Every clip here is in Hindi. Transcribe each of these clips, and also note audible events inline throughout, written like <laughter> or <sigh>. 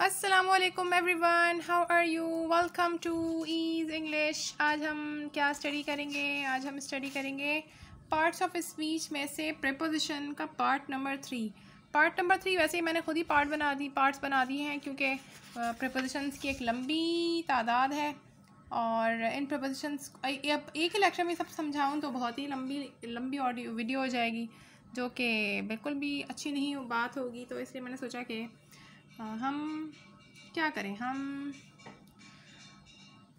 Aslam everyone how are you welcome to ease English आज हम क्या स्टडी करेंगे आज हम स्टडी करेंगे पार्ट्स ऑफ स्पीच में से प्रपोजिशन का part number three part number three वैसे ही मैंने खुद ही पार्ट बना दी पार्ट्स बना दिए हैं क्योंकि प्रपोजिशंस की एक लंबी तादाद है और इन प्रपोजिशंस अब एक ही लेक्चर में सब समझाऊँ तो बहुत ही लंबी लंबी ऑडियो वीडियो हो जाएगी जो कि बिल्कुल भी अच्छी नहीं बात होगी तो इसलिए मैंने सोचा कि हाँ, हम क्या करें हम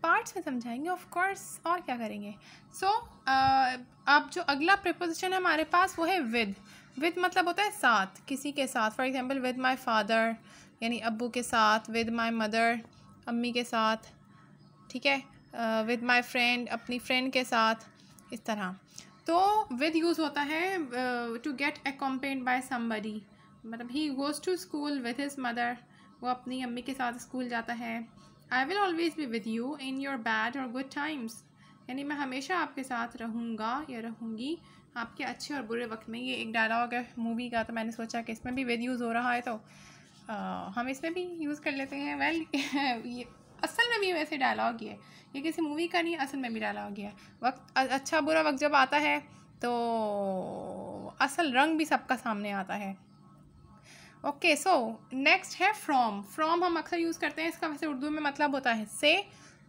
पार्ट्स में समझाएंगे ऑफ कोर्स और क्या करेंगे सो so, uh, अब जो अगला प्रपोजिशन है हमारे पास वो है विद विद मतलब होता है साथ किसी के साथ for example with my father यानी अबू के साथ विद माय मदर अम्मी के साथ ठीक है विद माय फ्रेंड अपनी फ्रेंड के साथ इस तरह तो विद यूज़ होता है to get accompanied by somebody मतलब he goes to school with his mother वो अपनी अम्मी के साथ स्कूल जाता है I will always be with you in your bad और गुड टाइम्स यानी मैं हमेशा आपके साथ रहूँगा या रहूँगी आपके अच्छे और बुरे वक्त में ये एक डायलॉग है मूवी का तो मैंने सोचा कि इसमें भी वेद यूज़ हो रहा है तो आ, हम इसमें भी यूज़ कर लेते हैं वेल <laughs> ये असल में भी वैसे डायलॉग ही है ये किसी मूवी का नहीं असल में भी डायलॉग ही है वक्त अच्छा बुरा वक्त जब आता है तो असल रंग भी सबका सामने आता है ओके सो नेक्स्ट है फ्रॉम फ्रॉम हम अक्सर यूज़ करते हैं इसका वैसे उर्दू में मतलब होता है से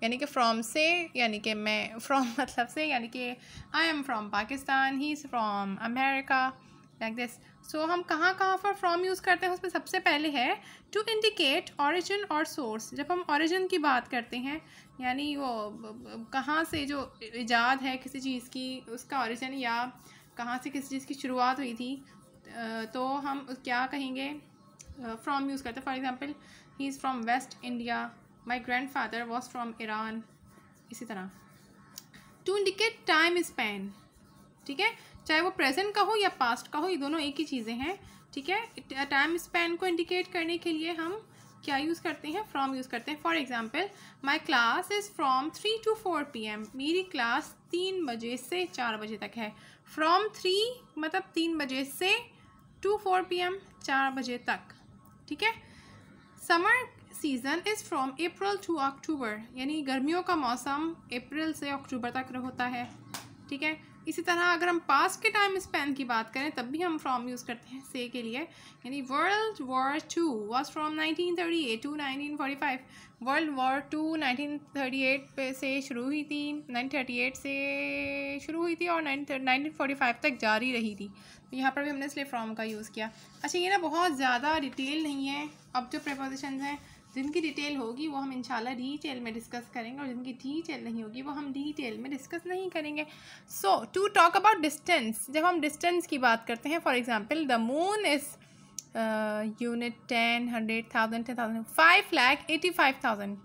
यानी कि फ्रॉम से यानी कि मैं फ्रॉम <laughs> मतलब से यानी कि I am from Pakistan he is from America like this so हम कहाँ कहाँ पर फ्रॉम यूज़ करते हैं उसमें सबसे पहले है टू इंडिकेट औरिजिन और सोर्स जब हम औरिजिन की बात करते हैं यानी वो कहाँ से जो ईजाद है किसी चीज़ की उसका औरिजिन या कहाँ से किसी चीज़ की शुरुआत हुई थी तो हम क्या कहेंगे फ्राम यूज़ करते हैं for example he is from West India my grandfather was from Iran इसी तरह टू इंडिकेट टाइम स्पेन ठीक है चाहे वो प्रेजेंट का हो या पास्ट का हो ये दोनों एक ही चीज़ें हैं ठीक है टाइम स्पेन को इंडिकेट करने के लिए हम क्या यूज़ करते हैं फ्रॉम यूज़ करते हैं for example my class is from three to four P M मेरी क्लास तीन बजे से चार बजे तक है फ्रॉम थ्री मतलब तीन बजे से टू फोर पी एम चार बजे तक ठीक है summer season is from April to October यानी गर्मियों का मौसम अप्रैल से अक्टूबर तक होता है ठीक है इसी तरह अगर हम पास के टाइम स्पेन की बात करें तब भी हम फ्रॉम यूज़ करते हैं से के लिए यानी world war two was from nineteen thirty eight to nineteen five world war two nineteen eight पे से शुरू हुई थी नाइनटीन थर्टी एट से शुरू हुई थी और नाइनटीन फाइव तक जारी रही थी तो यहाँ पर भी हमने इसलिए फ्राम का यूज़ किया अच्छा ये ना बहुत ज़्यादा डिटेल नहीं है अब जो प्रपोजिशन हैं जिनकी डिटेल होगी वो हम इंशाल्लाह डिटेल में डिस्कस करेंगे और जिनकी डिटेल नहीं होगी वो हम डिटेल में डिस्कस नहीं करेंगे so to talk about distance जब हम डिस्टेंस की बात करते हैं for example the moon is unit ten hundred thousand ten thousand five lakh eighty five thousand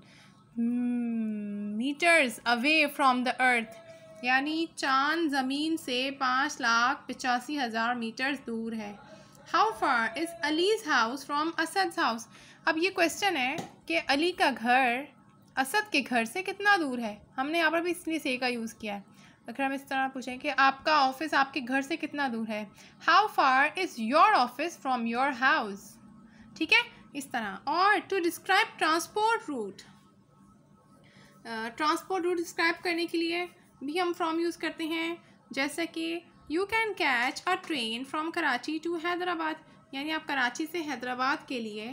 meters away from the earth यानी चांद ज़मीन से पाँच लाख पचासी हज़ार मीटर्स दूर है how far is Ali's house from Asad house अब ये क्वेश्चन है कि अली का घर असद के घर से कितना दूर है हमने यहाँ पर भी इसलिए से का यूज़ किया है अगर हम इस तरह पूछें कि आपका ऑफिस आपके घर से कितना दूर है how far is your office from your house ठीक है इस तरह और to describe transport route transport route describe करने के लिए भी हम फ्रॉम यूज़ करते हैं जैसे कि you can catch a train from Karachi to Hyderabad यानी आप कराची से हैदराबाद के लिए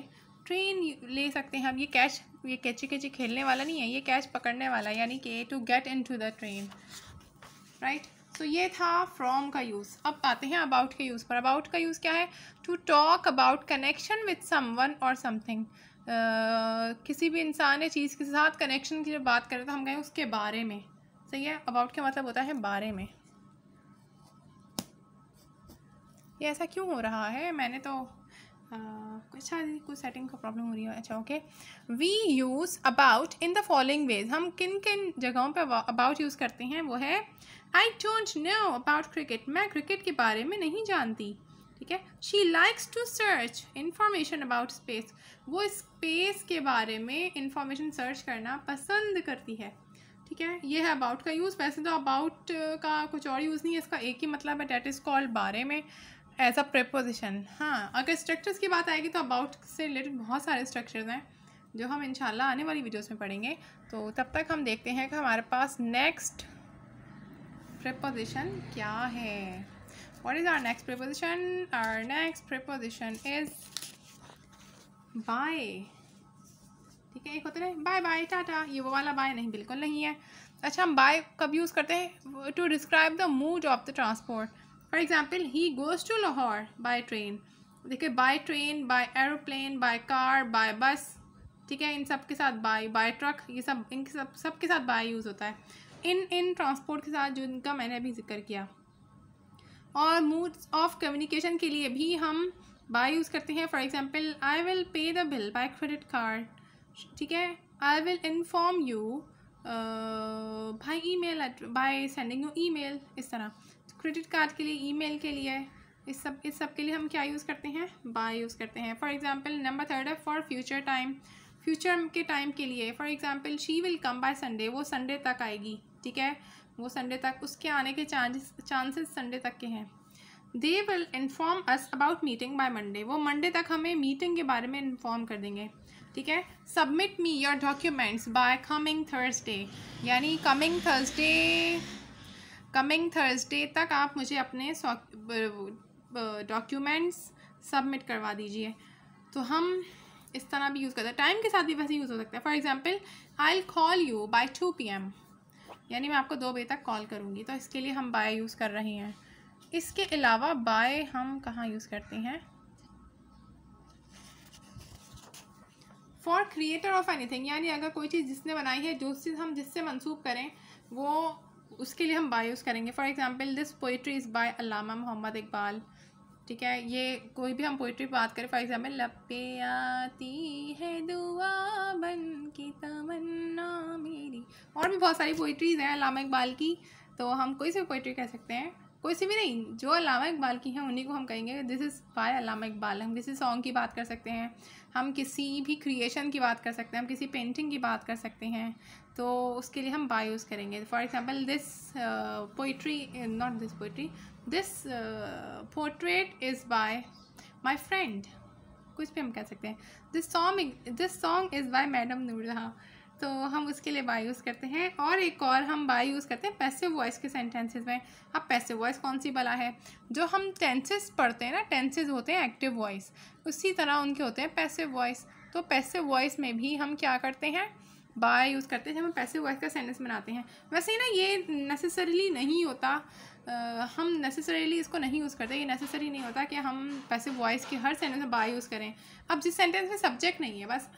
ट्रेन ले सकते हैं अब ये कैच ये कैची कैची खेलने वाला नहीं है ये कैच पकड़ने वाला यानी कि to get in to the train right so ये था फ्रॉम का यूज़ अब आते हैं अबाउट के यूज़ पर अबाउट का यूज़ क्या है to talk about connection with one or something किसी भी इंसान या चीज़ के साथ कनेक्शन की जब बात करें तो हम कहें उसके बारे में सही है अबाउट का मतलब होता है बारे में ये ऐसा क्यों हो रहा है मैंने तो अच्छा कुछ सेटिंग का प्रॉब्लम हो रही है अच्छा okay we use about in the following ways हम किन किन जगहों पे अबाउट यूज़ करते हैं वो है I don't know about cricket मैं क्रिकेट के बारे में नहीं जानती ठीक है she likes to search information about space वो स्पेस के बारे में इंफॉर्मेशन सर्च करना पसंद करती है ठीक है ये है अबाउट का यूज़ वैसे तो अबाउट का कुछ और यूज़ नहीं है इसका एक ही मतलब है डेट इज़ कॉल्ड बारे में एज अ प्रपोजिशन हाँ अगर स्ट्रक्चर्स की बात आएगी तो अबाउट से रिलेटेड बहुत सारे स्ट्रक्चर्स हैं जो हम इंशाल्लाह आने वाली वीडियोस में पढ़ेंगे तो तब तक हम देखते हैं कि हमारे पास नेक्स्ट प्रपोजिशन क्या है what is our next preposition our next preposition is by ठीक है एक होता है बाय बाय टाटा ये वो वाला बाय नहीं बिल्कुल नहीं है अच्छा हम बाय कब यूज़ करते हैं to describe the mode of the transport for example he goes to Lahore by train देखिए by train by aeroplane by car by bus ठीक है इन सब के साथ बाय बाय ट्रक ये सब इनके सब सब के साथ बाय यूज़ होता है इन इन ट्रांसपोर्ट के साथ जो इनका मैंने अभी जिक्र किया और मूड्स ऑफ कम्युनिकेशन के लिए भी हम बाय यूज़ करते हैं for example I will pay the bill by credit card ठीक है I will inform you by e mail by sending you e mail इस तरह क्रेडिट कार्ड के लिए ईमेल के लिए इस सब इस सब के लिए हम क्या यूज़ करते हैं बाय यूज़ करते हैं फॉर एग्जांपल नंबर थर्ड है फॉर फ्यूचर टाइम फ्यूचर के टाइम के लिए for example she will come by Sunday वो संडे तक आएगी ठीक है वो संडे तक उसके आने के चांस चांसेस संडे तक के हैं they will inform us about meeting by Monday वो मंडे तक हमें मीटिंग के बारे में इन्फॉर्म कर देंगे ठीक है submit me your documents by coming Thursday यानी कमिंग थर्सडे कमिंग थर्सडे तक आप मुझे अपने डॉक्यूमेंट्स सबमिट करवा दीजिए तो हम इस तरह भी यूज़ करते हैं टाइम के साथ भी वैसे यूज़ हो सकता है for example I call you by two P M यानी मैं आपको दो बजे तक कॉल करूँगी तो इसके लिए हम बाय यूज़ कर रहे हैं इसके अलावा बाय हम कहाँ यूज़ करते हैं फॉर क्रिएटर ऑफ थिंग यानी अगर कोई चीज़ जिसने बनाई है जो चीज़ हम जिससे मंसूब करें वो उसके लिए हम बाय यूज़ करेंगे for example this poetry is by Allama Mohammad Iqbal ठीक है ये कोई भी हम पोइट्री बात करें फॉर एग्ज़ाम्पल लपे आती है दुआ बन की तमन्ना मेरी और भी बहुत सारी पोइट्रीज़ हैं अलामा इकबाल की तो हम कोई से पोइट्री कह सकते हैं कोई सी भी नहीं जो अलामा इकबाल की हैं उन्हीं को हम कहेंगे this is by Allama Iqbal हम किसी सॉन्ग की बात कर सकते हैं हम किसी भी क्रिएशन की बात कर सकते हैं हम किसी पेंटिंग की बात कर सकते हैं तो उसके लिए हम बाय यूज़ करेंगे for example this poetry not this poetry this portrait is by my friend कुछ भी हम कह सकते हैं this song this song is by madam Noorjahan तो हम उसके लिए बाई यूज़ करते हैं और एक और हम बाई यूज़ करते हैं पैसिव वॉइस के सेंटेंसेस में अब पैसिव वॉइस कौन सी भला है जो हम टेंसेस पढ़ते हैं ना टेंसेस होते हैं एक्टिव वॉइस उसी तरह उनके होते हैं पैसिव वॉइस तो पैसिव वॉइस में भी हम क्या करते हैं बाय यूज़ करते हैं हम पैसिव वॉइस का सेंटेंस बनाते हैं वैसे ही ना ये नेसेसरीली नहीं होता आ, हम नेसेसरीली इसको नहीं यूज़ करते ये नेसेसरी नहीं होता कि हम पैसिव वॉइस के हर सेंटेंस में बाय यूज़ करें अब जिस सेंटेंस में सब्जेक्ट नहीं है बस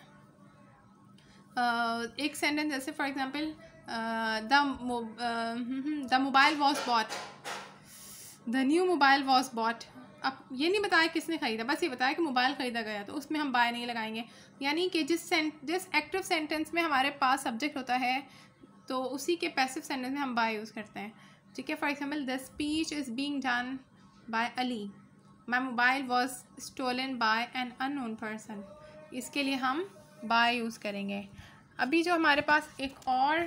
एक सेंटेंस जैसे for example the the mobile was bought the new mobile was bought अब ये नहीं बताया किसने ख़रीदा बस ये बताया कि मोबाइल ख़रीदा गया तो उसमें हम बाय नहीं लगाएंगे यानी कि जिस सेंट जिस एक्टिव सेंटेंस में हमारे पास सब्जेक्ट होता है तो उसी के पैसिव सेंटेंस में हम बाय यूज़ करते हैं ठीक है for example the speech is being done by Ali my mobile was stolen by an unknown person इसके लिए हम बाय यूज़ करेंगे अभी जो हमारे पास एक और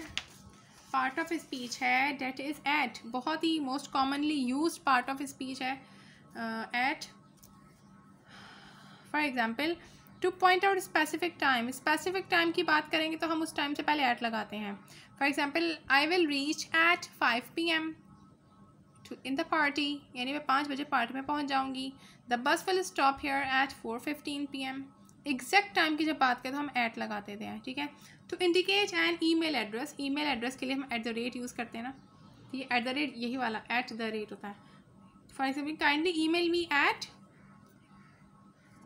पार्ट ऑफ स्पीच है डेट इज़ एट बहुत ही most commonly used part of speech है at for example to point out specific time specific time की बात करेंगे तो हम उस टाइम से पहले ऐट लगाते हैं for example I will reach at five P M in the party यानी मैं पाँच बजे पार्टी में पहुँच जाऊँगी the bus will stop here at four fifteen P M exact time की जब बात करें तो हम ऐट लगाते थे ठीक है तो indicate an email address email address के लिए हम एट द रेट यूज़ करते हैं ना ठीक तो ये एट द रेट यही वाला एट द रेट होता है for example kindly email me at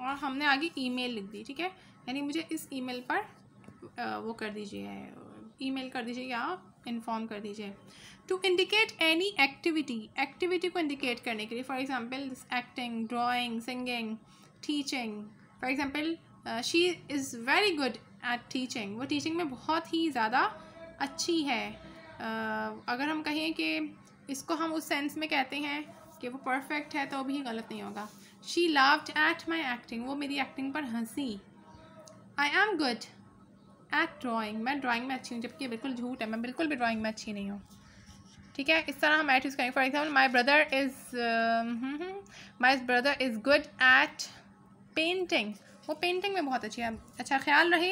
और हमने आगे ई मेल लिख दी ठीक है यानी मुझे इस ई मेल पर वो कर दीजिए ई मेल कर दीजिए या इन्फॉर्म कर दीजिए to indicate any activity activity को इंडिकेट करने के लिए for example acting drawing singing teaching for example she is very good at teaching वो टीचिंग में बहुत ही ज़्यादा अच्छी है अगर हम कहें कि इसको हम उस सेंस में कहते हैं कि वो परफेक्ट है तो भी गलत नहीं होगा she loved at my acting वो मेरी एक्टिंग पर हंसी I am good at drawing मैं ड्राइंग में अच्छी हूँ जबकि बिल्कुल झूठ है मैं बिल्कुल भी ड्राइंग में अच्छी नहीं हूँ ठीक है इस तरह हम एट यूज़ करेंगे for example my brother is my brother is good at painting वो पेंटिंग में बहुत अच्छी है अच्छा ख्याल रहे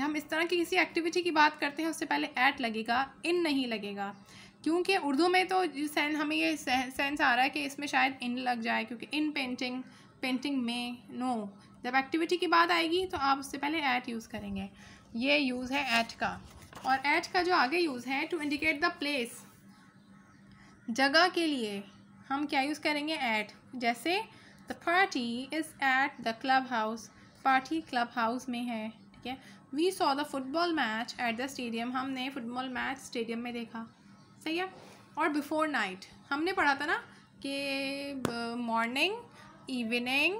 हम इस तरह की किसी एक्टिविटी की बात करते हैं उससे पहले ऐट लगेगा इन नहीं लगेगा क्योंकि उर्दू में तो सेंस हमें ये सेंस आ रहा है कि इसमें शायद इन लग जाए क्योंकि इन पेंटिंग पेंटिंग में नो जब एक्टिविटी की बात आएगी तो आप उससे पहले ऐट यूज़ करेंगे ये यूज़ है ऐट का और ऐट का जो आगे यूज़ है टू इंडिकेट द प्लेस जगह के लिए हम क्या यूज़ करेंगे ऐट जैसे the party is at the club house party club house में है ठीक है we saw the football match at the stadium हमने फुटबॉल मैच स्टेडियम में देखा सही है और बिफोर नाइट हमने पढ़ा था ना कि मॉर्निंग इवनिंग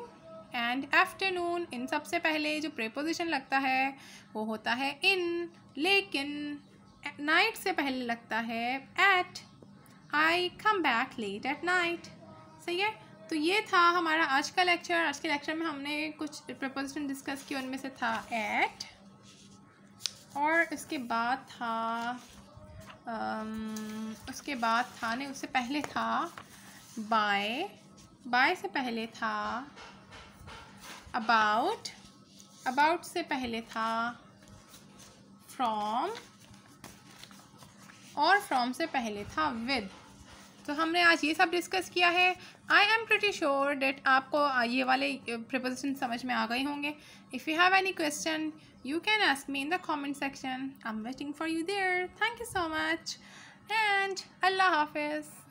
एंड आफ्टरनून इन सबसे पहले जो प्रेपोजिशन लगता है वो होता है इन लेकिन नाइट से पहले लगता है at I come back late at night सही है तो ये था हमारा आज का लेक्चर आज के लेक्चर में हमने कुछ प्रपोजिशन डिस्कस किया उनमें से था एट और उसके बाद था आम, um, उसके बाद था नहीं उससे पहले था बाय बाय से पहले था अबाउट अबाउट से पहले था फ्रॉम और फ्रॉम से पहले था विद तो हमने आज ये सब डिस्कस किया है I am pretty sure that आपको ये वाले प्रपोजिशन समझ में आ गए होंगे if you have any question you can ask me in the comment section I am waiting for you there thank you so much and अल्लाह हाफिज़